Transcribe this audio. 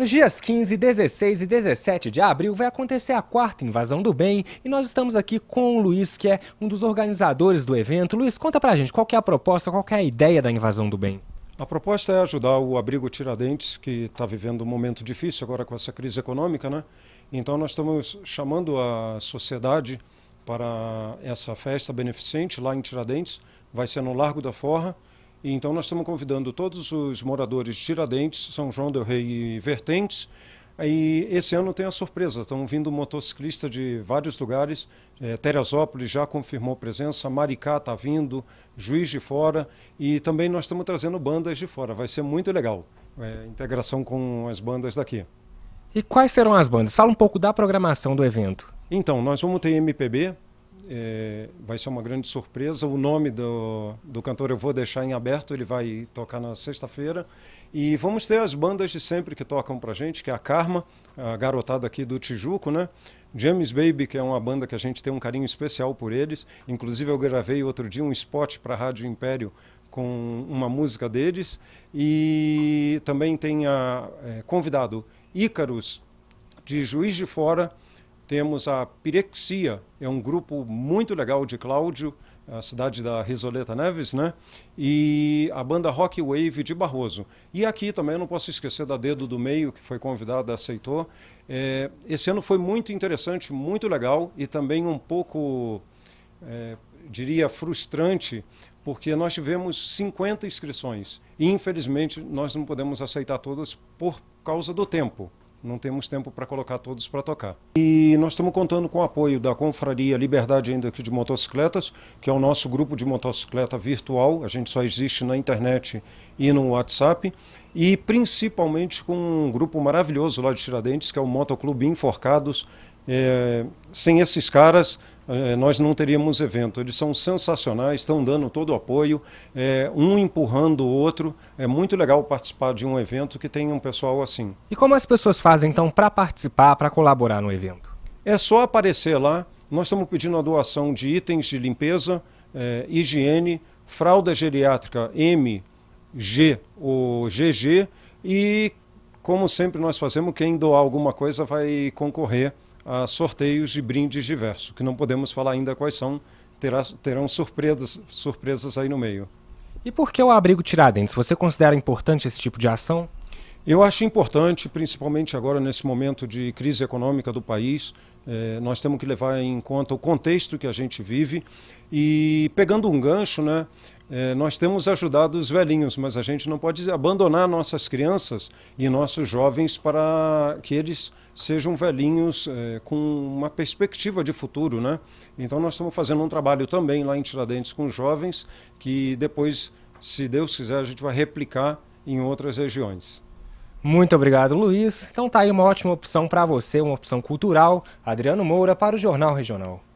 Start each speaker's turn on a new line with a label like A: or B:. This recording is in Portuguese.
A: Nos dias 15, 16 e 17 de abril vai acontecer a quarta invasão do bem e nós estamos aqui com o Luiz, que é um dos organizadores do evento. Luiz, conta pra gente qual é a proposta, qual é a ideia da invasão do bem.
B: A proposta é ajudar o abrigo Tiradentes, que está vivendo um momento difícil agora com essa crise econômica, né? Então nós estamos chamando a sociedade para essa festa beneficente lá em Tiradentes, vai ser no Largo da Forra então nós estamos convidando todos os moradores de Tiradentes, São João del Rei e Vertentes. E esse ano tem a surpresa, estão vindo motociclistas de vários lugares. É, Teresópolis já confirmou presença, Maricá está vindo, Juiz de Fora e também nós estamos trazendo bandas de fora. Vai ser muito legal é, integração com as bandas daqui.
A: E quais serão as bandas? Fala um pouco da programação do evento. Então, nós vamos ter
B: MPB, é, vai ser uma grande surpresa. O nome do, do cantor eu vou deixar em aberto, ele vai tocar na sexta-feira. E vamos ter as bandas de sempre que tocam pra gente, que é a Karma, a garotada aqui do Tijuco, né? James Baby, que é uma banda que a gente tem um carinho especial por eles. Inclusive eu gravei outro dia um spot para a Rádio Império com uma música deles. E também tem a, é, convidado Ícaros, de Juiz de Fora, temos a Pirexia, é um grupo muito legal de Cláudio, a cidade da Risoleta Neves, né? E a banda Rock Wave de Barroso. E aqui também não posso esquecer da Dedo do Meio, que foi convidada, aceitou. É, esse ano foi muito interessante, muito legal e também um pouco, é, diria, frustrante, porque nós tivemos 50 inscrições e infelizmente nós não podemos aceitar todas por causa do tempo não temos tempo para colocar todos para tocar. E nós estamos contando com o apoio da Confraria Liberdade ainda aqui de Motocicletas, que é o nosso grupo de motocicleta virtual, a gente só existe na internet e no WhatsApp, e principalmente com um grupo maravilhoso lá de Tiradentes, que é o Motoclube Enforcados, é, sem esses caras, é, nós não teríamos evento. Eles são sensacionais, estão dando todo o apoio, é, um empurrando o outro. É muito legal participar de um evento que tem um pessoal assim.
A: E como as pessoas fazem então para participar, para colaborar no evento?
B: É só aparecer lá. Nós estamos pedindo a doação de itens de limpeza, é, higiene, fralda geriátrica M, G ou GG e como sempre nós fazemos, quem doar alguma coisa vai concorrer a sorteios de brindes diversos, que não podemos falar ainda quais são, terá, terão surpresas, surpresas aí no meio.
A: E por que o abrigo Tiradentes? Você considera importante esse tipo de ação? Eu acho importante,
B: principalmente agora nesse momento de crise econômica do país, eh, nós temos que levar em conta o contexto que a gente vive. E pegando um gancho, né, é, nós temos ajudado os velhinhos, mas a gente não pode abandonar nossas crianças e nossos jovens para que eles sejam velhinhos é, com uma perspectiva de futuro, né? Então nós estamos fazendo um trabalho também lá em Tiradentes com jovens que depois, se Deus quiser, a gente vai replicar em outras regiões.
A: Muito obrigado, Luiz. Então tá aí uma ótima opção para você, uma opção cultural. Adriano Moura para o Jornal Regional.